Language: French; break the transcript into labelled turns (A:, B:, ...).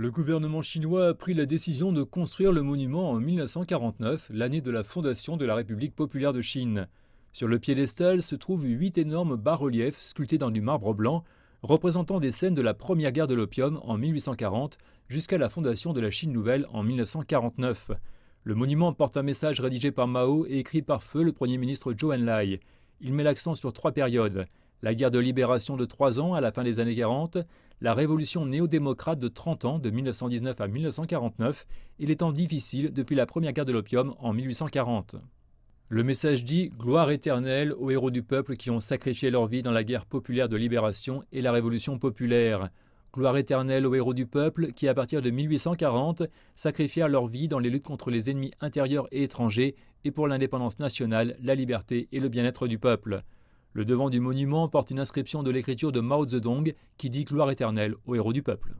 A: Le gouvernement chinois a pris la décision de construire le monument en 1949, l'année de la fondation de la République populaire de Chine. Sur le piédestal se trouvent huit énormes bas-reliefs sculptés dans du marbre blanc, représentant des scènes de la première guerre de l'opium en 1840 jusqu'à la fondation de la Chine nouvelle en 1949. Le monument porte un message rédigé par Mao et écrit par feu le Premier ministre Zhou Enlai. Il met l'accent sur trois périodes la guerre de libération de 3 ans à la fin des années 40, la révolution néo-démocrate de 30 ans de 1919 à 1949 et les temps difficiles depuis la première guerre de l'opium en 1840. Le message dit Gloire éternelle aux héros du peuple qui ont sacrifié leur vie dans la guerre populaire de libération et la révolution populaire. Gloire éternelle aux héros du peuple qui, à partir de 1840, sacrifièrent leur vie dans les luttes contre les ennemis intérieurs et étrangers et pour l'indépendance nationale, la liberté et le bien-être du peuple. Le devant du monument porte une inscription de l'écriture de Mao Zedong qui dit Gloire éternelle au héros du peuple.